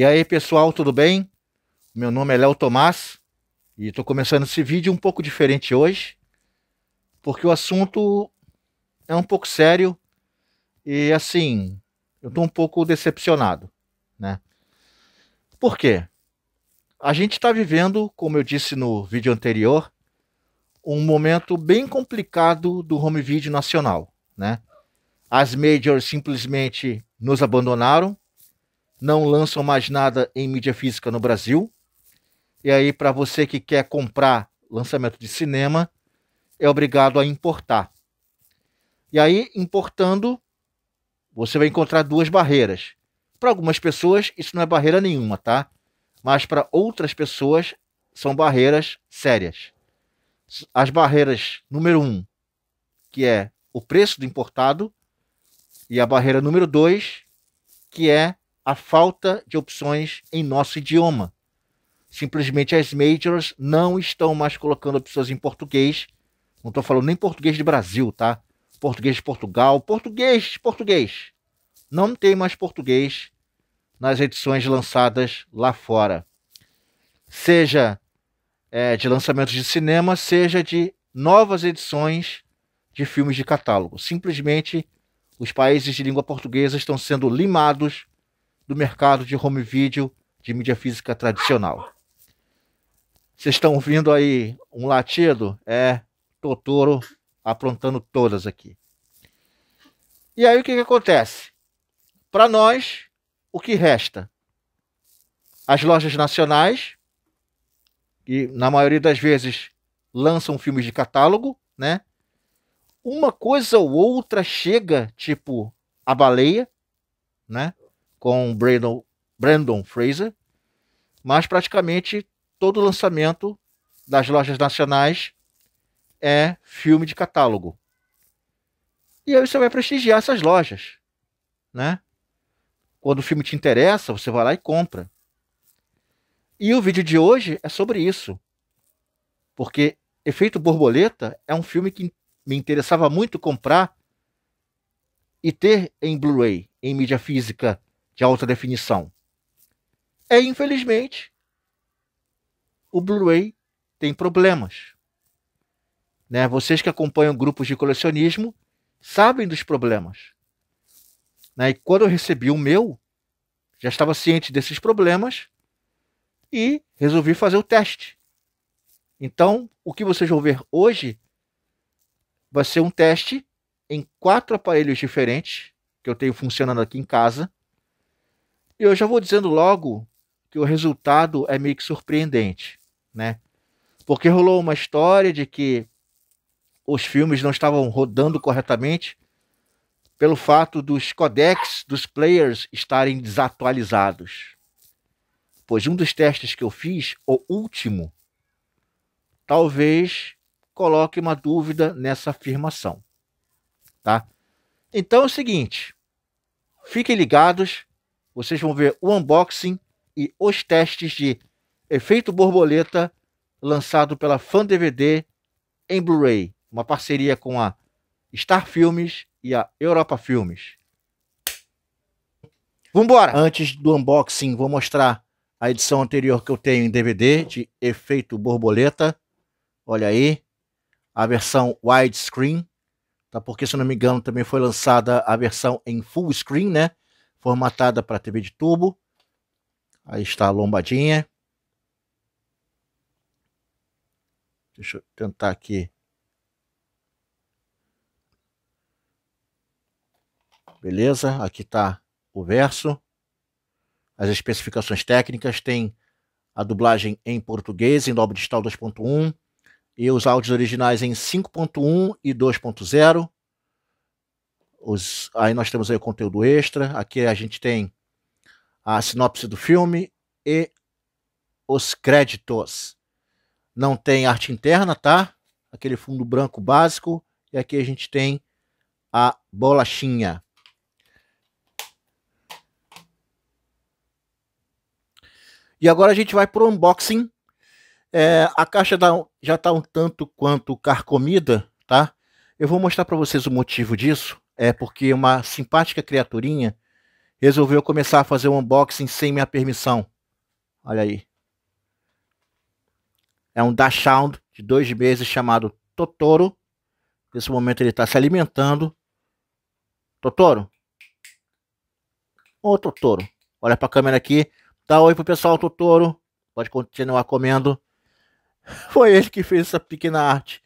E aí, pessoal, tudo bem? Meu nome é Léo Tomás e estou começando esse vídeo um pouco diferente hoje, porque o assunto é um pouco sério e assim, eu estou um pouco decepcionado, né? Por quê? A gente está vivendo, como eu disse no vídeo anterior, um momento bem complicado do home video nacional, né? As majors simplesmente nos abandonaram, não lançam mais nada em mídia física no Brasil. E aí, para você que quer comprar lançamento de cinema, é obrigado a importar. E aí, importando, você vai encontrar duas barreiras. Para algumas pessoas, isso não é barreira nenhuma, tá? Mas para outras pessoas, são barreiras sérias. As barreiras número um, que é o preço do importado, e a barreira número dois, que é a falta de opções em nosso idioma. Simplesmente as majors não estão mais colocando opções em português. Não estou falando nem português de Brasil, tá? Português de Portugal, português, português. Não tem mais português nas edições lançadas lá fora. Seja é, de lançamentos de cinema, seja de novas edições de filmes de catálogo. Simplesmente os países de língua portuguesa estão sendo limados do mercado de home video de mídia física tradicional. Vocês estão ouvindo aí um latido? É Totoro aprontando todas aqui. E aí o que, que acontece? Para nós, o que resta? As lojas nacionais, que na maioria das vezes lançam filmes de catálogo, né? Uma coisa ou outra chega, tipo a baleia, né? com Brandon, Brandon Fraser, mas praticamente todo lançamento das lojas nacionais é filme de catálogo. E aí você vai prestigiar essas lojas, né? Quando o filme te interessa, você vai lá e compra. E o vídeo de hoje é sobre isso. Porque Efeito Borboleta é um filme que me interessava muito comprar e ter em Blu-ray, em mídia física, que é outra definição. É, infelizmente, o Blu-ray tem problemas. Né? Vocês que acompanham grupos de colecionismo sabem dos problemas. Né? E quando eu recebi o meu, já estava ciente desses problemas e resolvi fazer o teste. Então, o que vocês vão ver hoje vai ser um teste em quatro aparelhos diferentes que eu tenho funcionando aqui em casa eu já vou dizendo logo que o resultado é meio que surpreendente, né? Porque rolou uma história de que os filmes não estavam rodando corretamente pelo fato dos codecs dos players estarem desatualizados. Pois um dos testes que eu fiz, o último, talvez coloque uma dúvida nessa afirmação, tá? Então é o seguinte, fiquem ligados vocês vão ver o unboxing e os testes de Efeito Borboleta, lançado pela Fan DVD em Blu-ray, uma parceria com a Star Filmes e a Europa Filmes. Vambora! Antes do unboxing, vou mostrar a edição anterior que eu tenho em DVD de Efeito Borboleta. Olha aí, a versão widescreen, tá? Porque se não me engano também foi lançada a versão em full screen, né? formatada para TV de tubo. Aí está a lombadinha. Deixa eu tentar aqui. Beleza, aqui está o verso. As especificações técnicas tem a dublagem em português em Dolby digital 2.1 e os áudios originais em 5.1 e 2.0. Os, aí nós temos aí o conteúdo extra. Aqui a gente tem a sinopse do filme e os créditos. Não tem arte interna, tá? Aquele fundo branco básico. E aqui a gente tem a bolachinha. E agora a gente vai para o unboxing. É, a caixa da, já está um tanto quanto carcomida, tá? Eu vou mostrar para vocês o motivo disso. É porque uma simpática criaturinha resolveu começar a fazer um unboxing sem minha permissão. Olha aí. É um Dachshund de dois meses chamado Totoro. Nesse momento ele está se alimentando. Totoro? Ô Totoro, olha para a câmera aqui. Dá oi pro pessoal, Totoro. Pode continuar comendo. Foi ele que fez essa pequena arte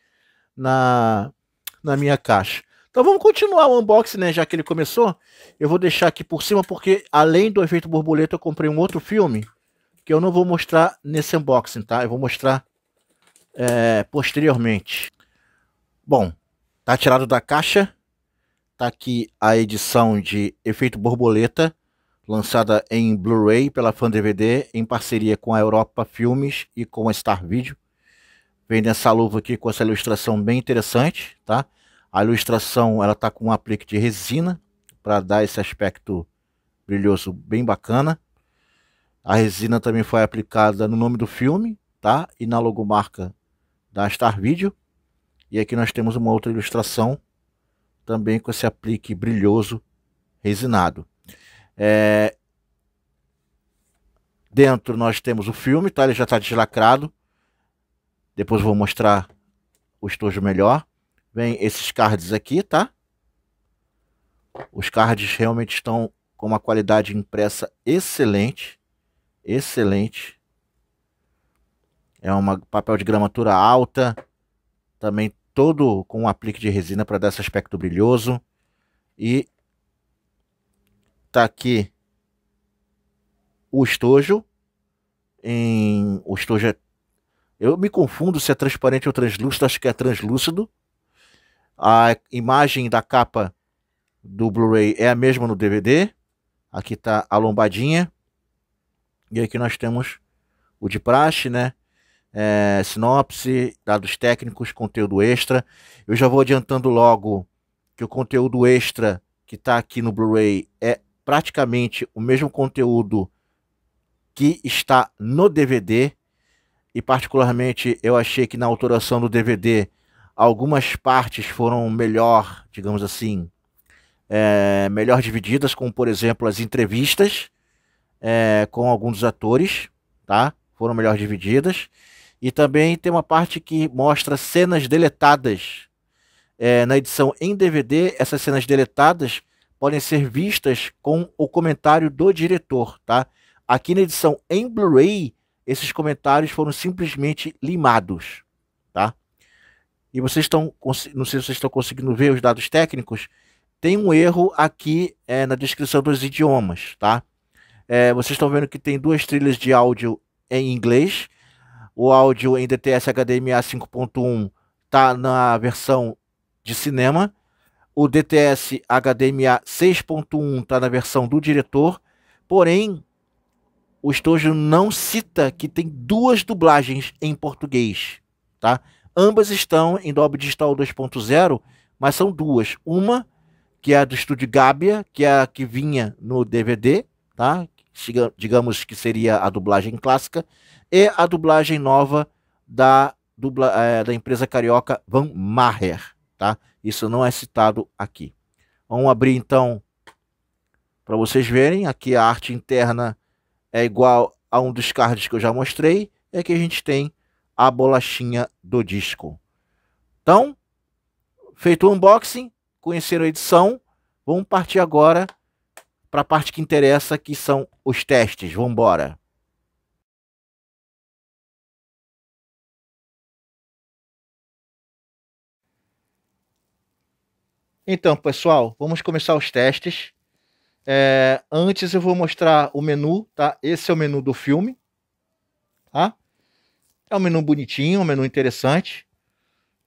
na, na minha caixa. Então vamos continuar o unboxing, né? Já que ele começou, eu vou deixar aqui por cima, porque além do efeito borboleta, eu comprei um outro filme que eu não vou mostrar nesse unboxing, tá? Eu vou mostrar é, posteriormente. Bom, tá tirado da caixa. Tá aqui a edição de Efeito Borboleta, lançada em Blu-ray pela Fan DVD, em parceria com a Europa Filmes e com a Star Video. Vem nessa luva aqui com essa ilustração bem interessante, tá? A ilustração ela tá com um aplique de resina para dar esse aspecto brilhoso bem bacana. A resina também foi aplicada no nome do filme, tá? E na logomarca da Star Video. E aqui nós temos uma outra ilustração também com esse aplique brilhoso resinado. É... Dentro nós temos o filme, tá? Ele já está deslacrado. Depois vou mostrar o estojo melhor vem esses cards aqui, tá? Os cards realmente estão com uma qualidade impressa excelente. Excelente. É um papel de gramatura alta. Também todo com um aplique de resina para dar esse aspecto brilhoso. E tá aqui o estojo. Em, o estojo é, eu me confundo se é transparente ou translúcido, acho que é translúcido. A imagem da capa do Blu-ray é a mesma no DVD. Aqui está a lombadinha. E aqui nós temos o de praxe, né? É, sinopse, dados técnicos, conteúdo extra. Eu já vou adiantando logo que o conteúdo extra que está aqui no Blu-ray é praticamente o mesmo conteúdo que está no DVD. E particularmente eu achei que na autoração do DVD Algumas partes foram melhor, digamos assim, é, melhor divididas, como por exemplo as entrevistas é, com alguns dos atores, tá? Foram melhor divididas. E também tem uma parte que mostra cenas deletadas. É, na edição em DVD, essas cenas deletadas podem ser vistas com o comentário do diretor, tá? Aqui na edição em Blu-ray, esses comentários foram simplesmente limados, tá? e vocês estão, não sei se vocês estão conseguindo ver os dados técnicos, tem um erro aqui é, na descrição dos idiomas, tá? É, vocês estão vendo que tem duas trilhas de áudio em inglês. O áudio em DTS HDMI 5.1 tá na versão de cinema. O DTS HDMI 6.1 tá na versão do diretor. Porém, o estojo não cita que tem duas dublagens em português, tá? Ambas estão em Dolby Digital 2.0, mas são duas. Uma, que é a do estúdio Gabia, que é a que vinha no DVD, tá? digamos que seria a dublagem clássica, e a dublagem nova da, dubla, é, da empresa carioca Van Maher. Tá? Isso não é citado aqui. Vamos abrir então para vocês verem. Aqui a arte interna é igual a um dos cards que eu já mostrei. É que a gente tem a bolachinha do disco. Então, feito o unboxing, conheceram a edição, vamos partir agora para a parte que interessa, que são os testes. Vamos embora. Então, pessoal, vamos começar os testes. É, antes eu vou mostrar o menu, tá? Esse é o menu do filme, tá? É um menu bonitinho, um menu interessante.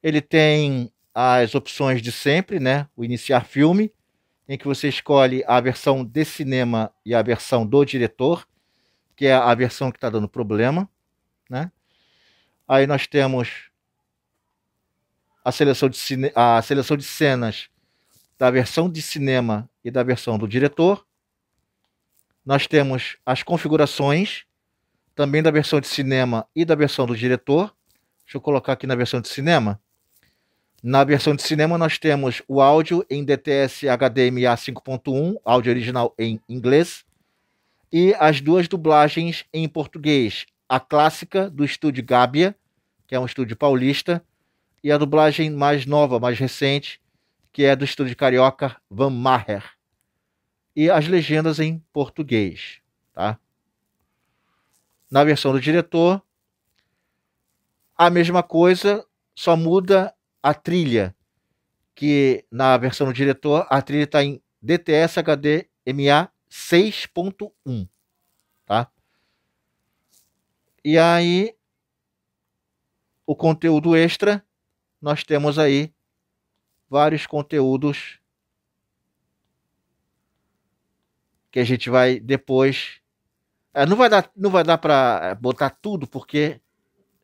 Ele tem as opções de sempre, né? O iniciar filme, em que você escolhe a versão de cinema e a versão do diretor, que é a versão que está dando problema, né? Aí nós temos a seleção, de cine... a seleção de cenas da versão de cinema e da versão do diretor. Nós temos as configurações, também da versão de cinema e da versão do diretor. Deixa eu colocar aqui na versão de cinema. Na versão de cinema, nós temos o áudio em DTS HDMI 5.1, áudio original em inglês, e as duas dublagens em português. A clássica do estúdio Gábia, que é um estúdio paulista, e a dublagem mais nova, mais recente, que é do estúdio carioca Van Maher. E as legendas em português, tá? na versão do diretor. A mesma coisa, só muda a trilha, que na versão do diretor a trilha está em DTS HDMA 6.1, tá? E aí o conteúdo extra, nós temos aí vários conteúdos que a gente vai depois é, não vai dar, não vai dar para é, botar tudo porque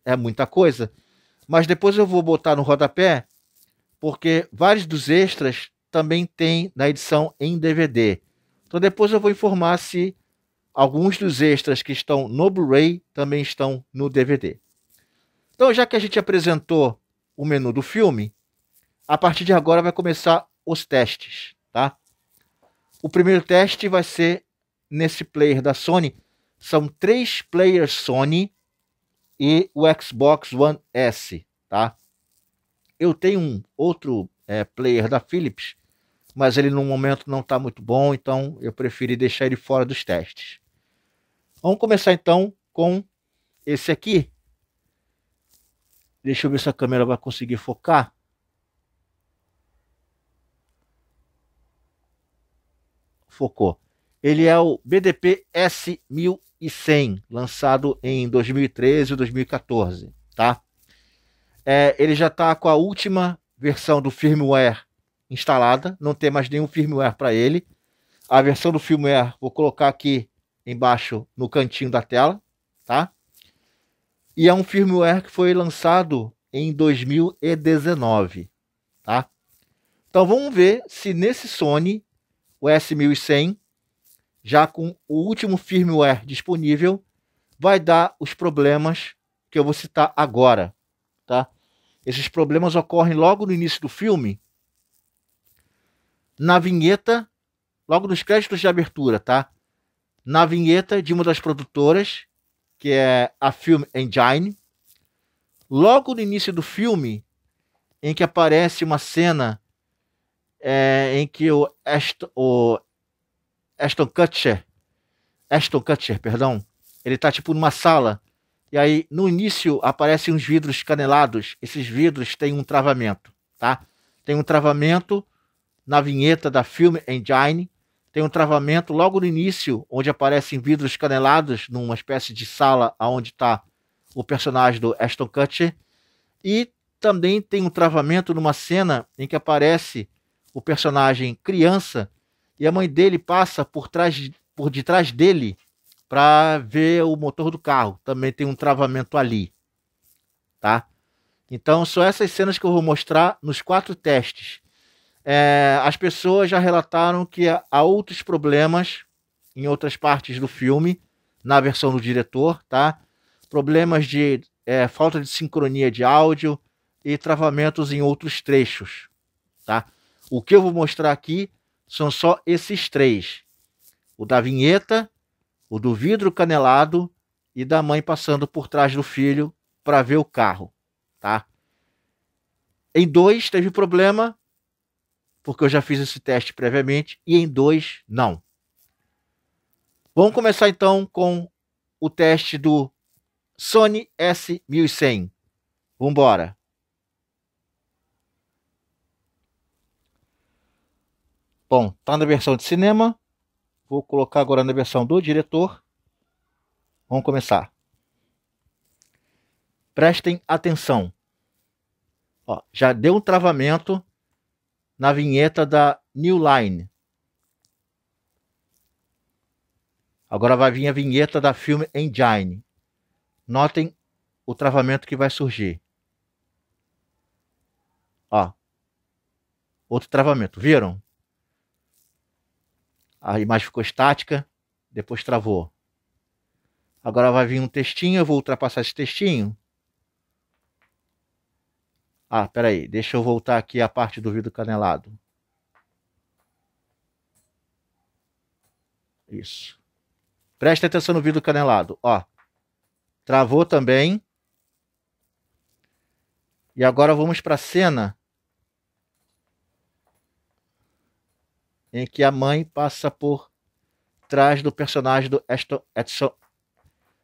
é muita coisa. Mas depois eu vou botar no rodapé, porque vários dos extras também tem na edição em DVD. Então depois eu vou informar se alguns dos extras que estão no Blu-ray também estão no DVD. Então, já que a gente apresentou o menu do filme, a partir de agora vai começar os testes, tá? O primeiro teste vai ser nesse player da Sony são três players Sony e o Xbox One S, tá? Eu tenho um outro é, player da Philips, mas ele no momento não está muito bom, então eu preferi deixar ele fora dos testes. Vamos começar então com esse aqui. Deixa eu ver se a câmera vai conseguir focar. Focou. Ele é o BDP S1000 e 100, lançado em 2013 e 2014, tá? É, ele já está com a última versão do firmware instalada, não tem mais nenhum firmware para ele. A versão do firmware vou colocar aqui embaixo no cantinho da tela, tá? E é um firmware que foi lançado em 2019, tá? Então vamos ver se nesse Sony o S1100 já com o último firmware disponível, vai dar os problemas que eu vou citar agora, tá? Esses problemas ocorrem logo no início do filme, na vinheta, logo nos créditos de abertura, tá? Na vinheta de uma das produtoras, que é a Film Engine. Logo no início do filme, em que aparece uma cena é, em que o, o Ashton Kutcher. Ashton Kutcher, perdão. Ele tá tipo numa sala. E aí, no início, aparecem uns vidros canelados. Esses vidros têm um travamento, tá? Tem um travamento na vinheta da Film Engine. Tem um travamento logo no início, onde aparecem vidros canelados numa espécie de sala aonde está o personagem do Ashton Kutcher. E também tem um travamento numa cena em que aparece o personagem criança e a mãe dele passa por trás por detrás dele para ver o motor do carro. Também tem um travamento ali, tá? Então são essas cenas que eu vou mostrar nos quatro testes. É, as pessoas já relataram que há outros problemas em outras partes do filme, na versão do diretor, tá? Problemas de é, falta de sincronia de áudio e travamentos em outros trechos, tá? O que eu vou mostrar aqui são só esses três: o da vinheta, o do vidro canelado e da mãe passando por trás do filho para ver o carro, tá? Em dois teve problema, porque eu já fiz esse teste previamente, e em dois não. Vamos começar então com o teste do Sony S1100. Vambora! Bom, tá na versão de cinema. Vou colocar agora na versão do diretor. Vamos começar. Prestem atenção. Ó, já deu um travamento na vinheta da New Line. Agora vai vir a vinheta da filme Engine. Notem o travamento que vai surgir. Ó. Outro travamento, viram? a imagem ficou estática, depois travou. Agora vai vir um textinho, eu vou ultrapassar esse textinho. Ah, peraí, deixa eu voltar aqui a parte do vidro canelado. Isso. Presta atenção no vidro canelado, ó. Travou também. E agora vamos para a cena em que a mãe passa por trás do personagem do Aston Edson.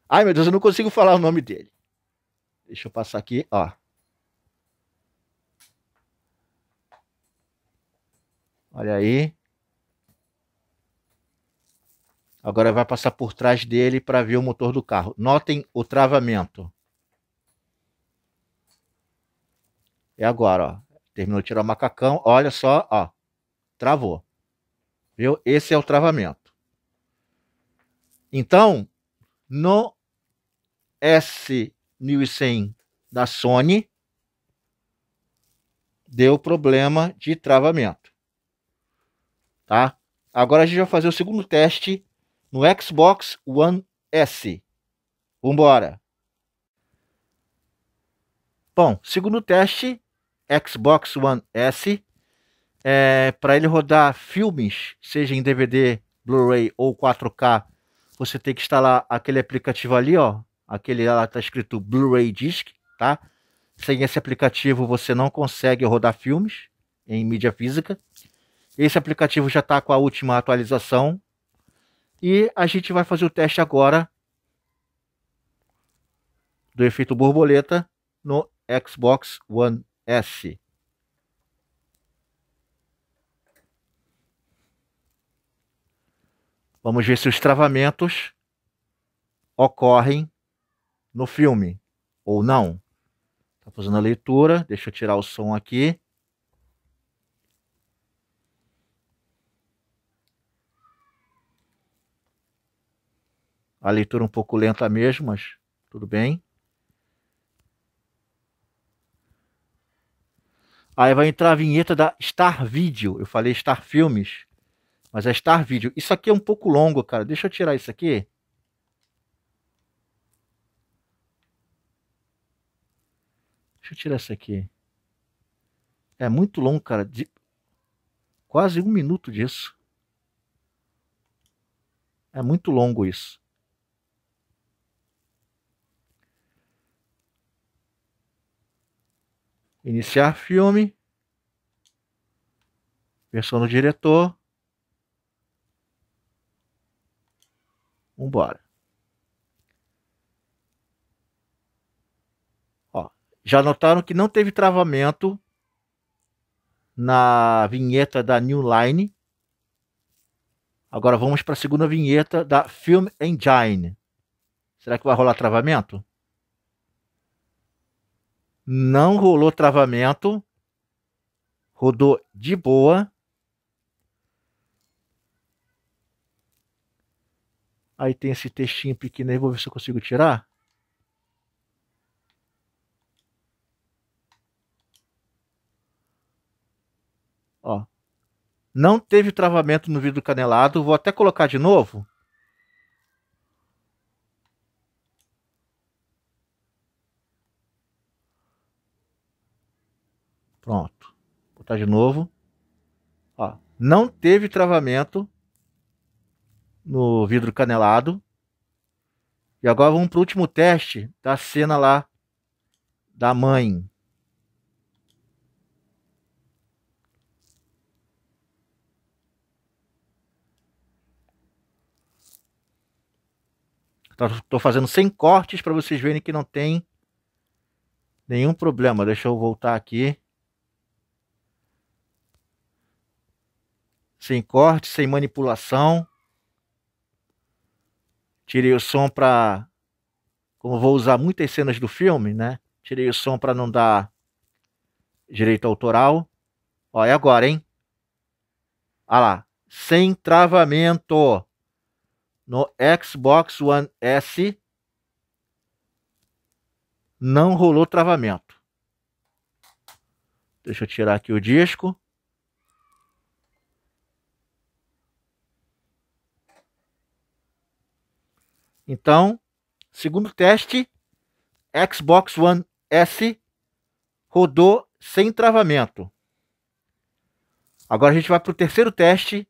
Ai, meu Deus, eu não consigo falar o nome dele. Deixa eu passar aqui, ó. Olha aí. Agora vai passar por trás dele para ver o motor do carro. Notem o travamento. É agora, ó. Terminou de tirar o macacão. Olha só, ó. Travou. Viu? Esse é o travamento. Então, no S1100 da Sony, deu problema de travamento. Tá? Agora a gente vai fazer o segundo teste no Xbox One S. Vambora! Bom, segundo teste, Xbox One S é, para ele rodar filmes, seja em DVD, Blu-ray ou 4K, você tem que instalar aquele aplicativo ali, ó. Aquele lá tá escrito Blu-ray Disc, tá? Sem esse aplicativo você não consegue rodar filmes em mídia física. Esse aplicativo já está com a última atualização. E a gente vai fazer o teste agora do efeito borboleta no Xbox One S. Vamos ver se os travamentos ocorrem no filme ou não. Tá fazendo a leitura, deixa eu tirar o som aqui. A leitura um pouco lenta mesmo, mas tudo bem. Aí vai entrar a vinheta da Star Video. Eu falei Star Filmes. Mas é Star Video. Isso aqui é um pouco longo, cara. Deixa eu tirar isso aqui. Deixa eu tirar isso aqui. É muito longo, cara. De... Quase um minuto disso. É muito longo isso. Iniciar filme. Versão do diretor. Vambora. Ó, já notaram que não teve travamento na vinheta da New Line. Agora vamos para a segunda vinheta da Film Engine. Será que vai rolar travamento? Não rolou travamento. Rodou de boa. Aí tem esse textinho pequeno aí, vou ver se eu consigo tirar. Ó. Não teve travamento no vidro canelado, vou até colocar de novo. Pronto. Vou botar de novo. Ó, não teve travamento no vidro canelado. E agora vamos para o último teste da cena lá da mãe. Estou tá, fazendo sem cortes para vocês verem que não tem nenhum problema. Deixa eu voltar aqui. Sem corte, sem manipulação. Tirei o som para como vou usar muitas cenas do filme, né? Tirei o som para não dar direito autoral. Olha agora, hein? Olha ah lá, sem travamento no Xbox One S não rolou travamento. Deixa eu tirar aqui o disco. Então, segundo teste, Xbox One S rodou sem travamento. Agora a gente vai para o terceiro teste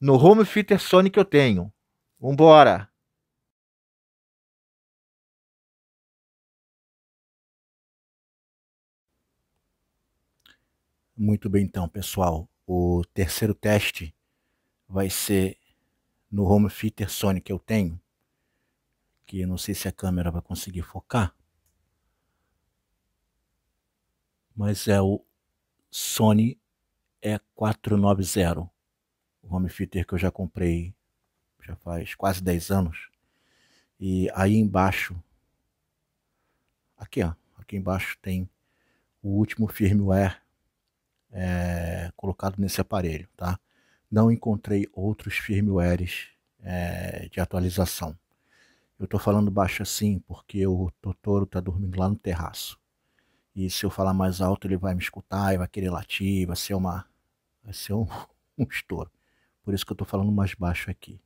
no home theater Sony que eu tenho. Vambora! Muito bem então, pessoal. O terceiro teste vai ser no home theater Sony que eu tenho que não sei se a câmera vai conseguir focar. Mas é o Sony E490, o home theater que eu já comprei já faz quase 10 anos. E aí embaixo, aqui ó, aqui embaixo tem o último firmware é, colocado nesse aparelho, tá? Não encontrei outros firmwares é, de atualização. Eu estou falando baixo assim porque o Totoro está dormindo lá no terraço. E se eu falar mais alto, ele vai me escutar e vai querer latir, vai ser uma vai ser um, um estouro. Por isso que eu estou falando mais baixo aqui.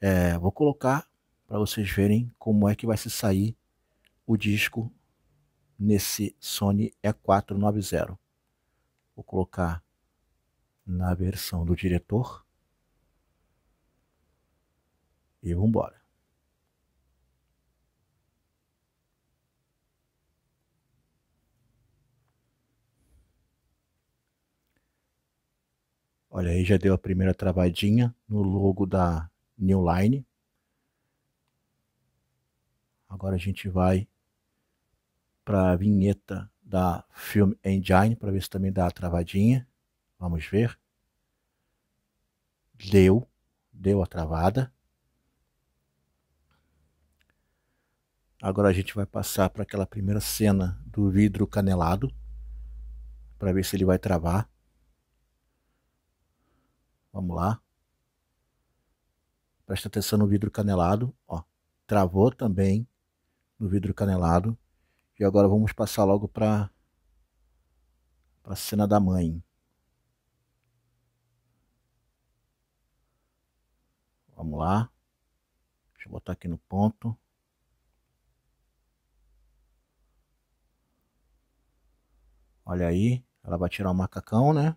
É, vou colocar para vocês verem como é que vai se sair o disco nesse Sony E490. Vou colocar na versão do diretor. E vamos embora. Olha, aí já deu a primeira travadinha no logo da New Line. Agora a gente vai para a vinheta da Film Engine para ver se também dá a travadinha. Vamos ver. Deu, deu a travada. Agora a gente vai passar para aquela primeira cena do vidro canelado para ver se ele vai travar. Vamos lá. Presta atenção no vidro canelado, ó. Travou também no vidro canelado. E agora vamos passar logo para a cena da mãe. Vamos lá. Deixa eu botar aqui no ponto. Olha aí, ela vai tirar o macacão, né?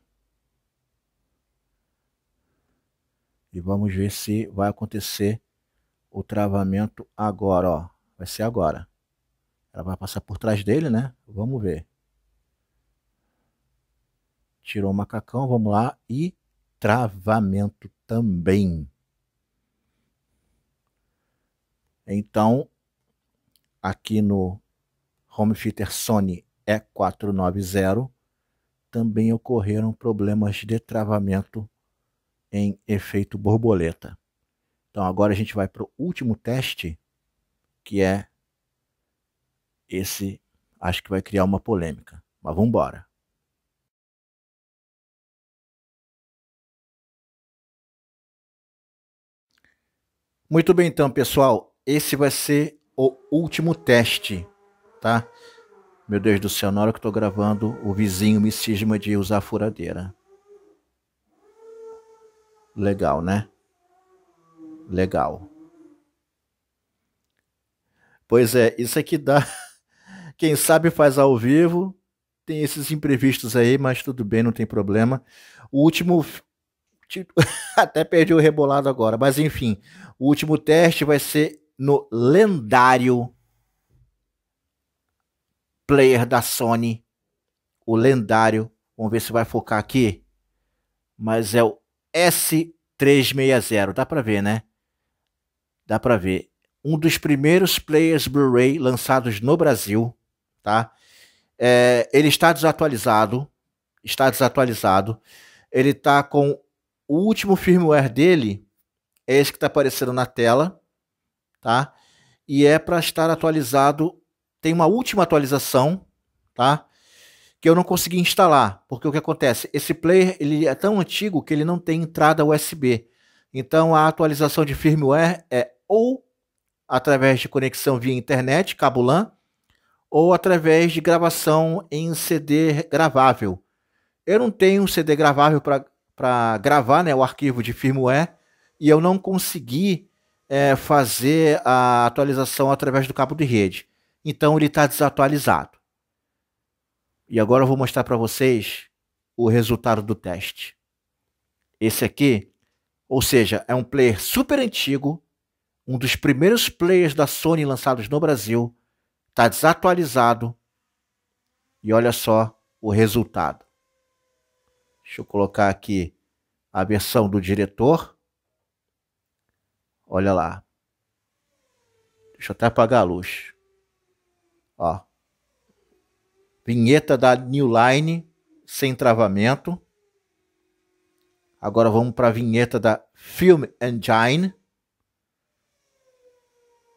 E vamos ver se vai acontecer o travamento agora, ó. Vai ser agora. Ela vai passar por trás dele, né? Vamos ver. Tirou o macacão, vamos lá. E travamento também. Então, aqui no Home Theater Sony E490, também ocorreram problemas de travamento em efeito borboleta. Então agora a gente vai para o último teste, que é esse, acho que vai criar uma polêmica. Mas vamos embora. Muito bem então, pessoal, esse vai ser o último teste, tá? Meu Deus do céu, na hora que eu tô gravando, o vizinho me cisma de usar furadeira. Legal, né? Legal. Pois é, isso aqui é dá. Quem sabe faz ao vivo. Tem esses imprevistos aí, mas tudo bem, não tem problema. O último. Até perdi o rebolado agora, mas enfim. O último teste vai ser no lendário player da Sony. O lendário. Vamos ver se vai focar aqui. Mas é o S360. Dá para ver, né? Dá para ver. Um dos primeiros players Blu-ray lançados no Brasil, tá? É, ele está desatualizado, está desatualizado. Ele está com o último firmware dele, é esse que está aparecendo na tela, tá? E é para estar atualizado. Tem uma última atualização, tá? que eu não consegui instalar, porque o que acontece? Esse player ele é tão antigo que ele não tem entrada USB. Então a atualização de firmware é ou através de conexão via internet, cabo LAN, ou através de gravação em CD gravável. Eu não tenho um CD gravável para gravar né, o arquivo de firmware e eu não consegui é, fazer a atualização através do cabo de rede. Então ele está desatualizado. E agora eu vou mostrar para vocês o resultado do teste. Esse aqui, ou seja, é um player super antigo, um dos primeiros players da Sony lançados no Brasil, está desatualizado. E olha só o resultado. Deixa eu colocar aqui a versão do diretor. Olha lá. Deixa eu até apagar a luz. Ó, Vinheta da New Line, sem travamento. Agora vamos para a vinheta da Film Engine.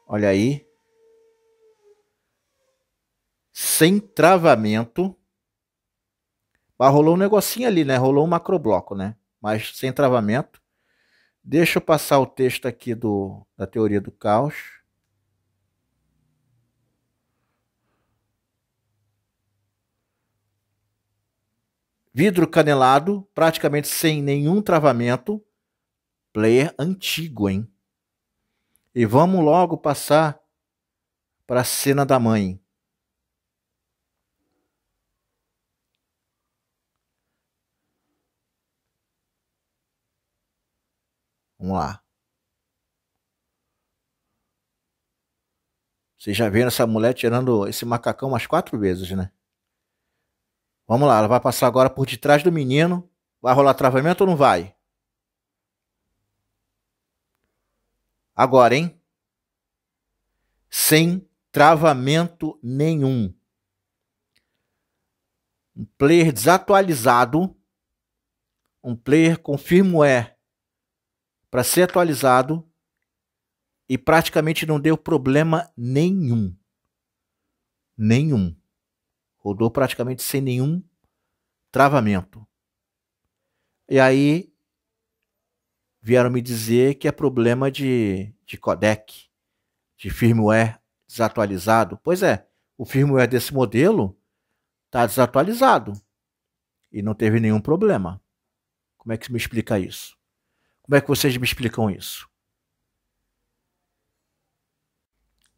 Olha aí. Sem travamento. Mas rolou um negocinho ali, né? Rolou um macrobloco, né? Mas sem travamento. Deixa eu passar o texto aqui do, da teoria do caos. vidro canelado, praticamente sem nenhum travamento. Player antigo, hein? E vamos logo passar para a cena da mãe. Vamos lá. Vocês já viram essa mulher tirando esse macacão umas quatro vezes, né? Vamos lá, ela vai passar agora por detrás do menino. Vai rolar travamento ou não vai? Agora, hein? Sem travamento nenhum. Um player desatualizado. Um player com firmware para ser atualizado. E praticamente não deu problema nenhum. Nenhum. Rodou praticamente sem nenhum travamento. E aí vieram me dizer que é problema de, de codec, de firmware desatualizado. Pois é, o firmware desse modelo está desatualizado e não teve nenhum problema. Como é que me explica isso? Como é que vocês me explicam isso?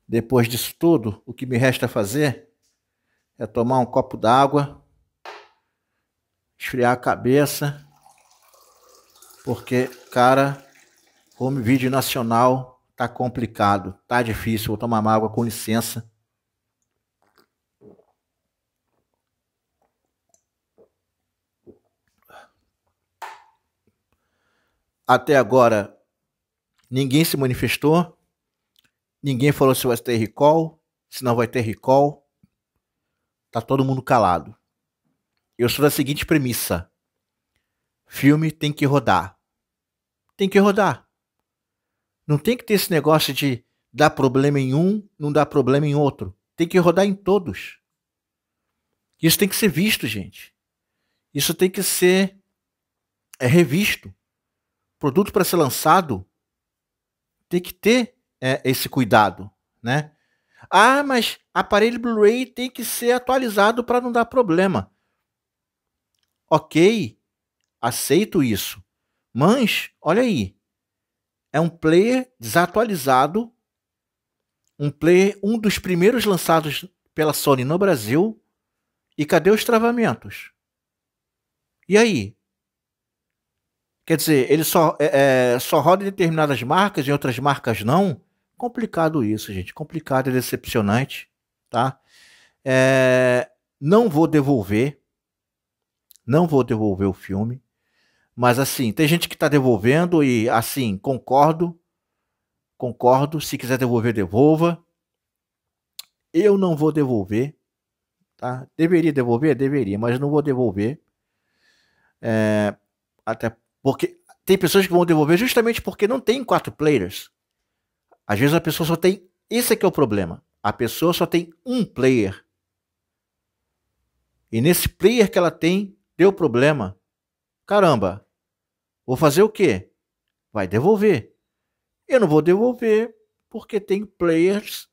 Depois disso tudo, o que me resta fazer é tomar um copo d'água, esfriar a cabeça, porque, cara, home vídeo nacional tá complicado, tá difícil. Vou tomar uma água com licença. Até agora, ninguém se manifestou, ninguém falou se vai ter recall, se não vai ter recall tá todo mundo calado. Eu sou da seguinte premissa: filme tem que rodar. Tem que rodar. Não tem que ter esse negócio de dar problema em um, não dar problema em outro. Tem que rodar em todos. Isso tem que ser visto, gente. Isso tem que ser é, revisto. Produto para ser lançado tem que ter é, esse cuidado, né? Ah, mas aparelho Blu-ray tem que ser atualizado para não dar problema. Ok, aceito isso. Mas, olha aí, é um player desatualizado, um player, um dos primeiros lançados pela Sony no Brasil. E cadê os travamentos? E aí? Quer dizer, ele só, é, é só roda em determinadas marcas, em outras marcas não? Complicado isso, gente. Complicado e é decepcionante tá? É, não vou devolver, não vou devolver o filme, mas assim, tem gente que tá devolvendo e assim, concordo, concordo, se quiser devolver, devolva. Eu não vou devolver, tá? Deveria devolver? Deveria, mas não vou devolver. É, até porque tem pessoas que vão devolver justamente porque não tem quatro players. Às vezes a pessoa só tem. Esse é que é o problema. A pessoa só tem um player. E nesse player que ela tem, deu problema. Caramba, vou fazer o quê? Vai devolver. Eu não vou devolver porque tem players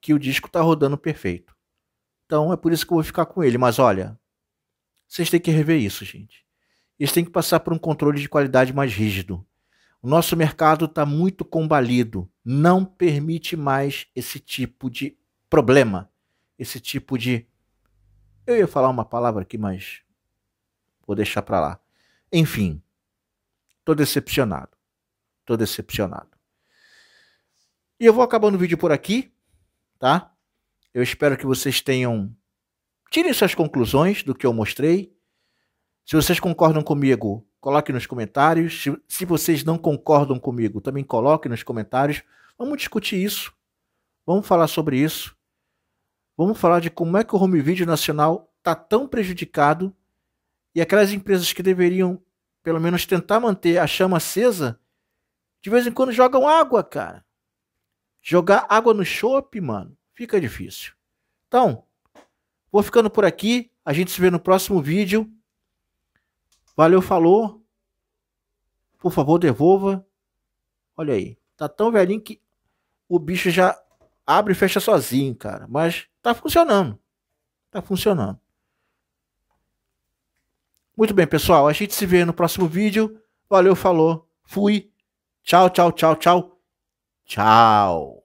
que o disco está rodando perfeito. Então é por isso que eu vou ficar com ele. Mas olha, vocês têm que rever isso, gente. Eles têm que passar por um controle de qualidade mais rígido. O nosso mercado está muito combalido, não permite mais esse tipo de problema, esse tipo de. Eu ia falar uma palavra aqui, mas vou deixar para lá. Enfim, tô decepcionado. Tô decepcionado. E eu vou acabando o vídeo por aqui, tá? Eu espero que vocês tenham tirem suas conclusões do que eu mostrei. Se vocês concordam comigo, Coloque nos comentários. Se vocês não concordam comigo, também coloque nos comentários. Vamos discutir isso. Vamos falar sobre isso. Vamos falar de como é que o home video nacional está tão prejudicado e aquelas empresas que deveriam, pelo menos, tentar manter a chama acesa, de vez em quando jogam água, cara. Jogar água no chope, mano, fica difícil. Então, vou ficando por aqui. A gente se vê no próximo vídeo. Valeu, falou. Por favor, devolva. Olha aí. Tá tão velhinho que o bicho já abre e fecha sozinho, cara. Mas tá funcionando. Tá funcionando. Muito bem, pessoal. A gente se vê no próximo vídeo. Valeu, falou. Fui. Tchau, tchau, tchau, tchau. Tchau.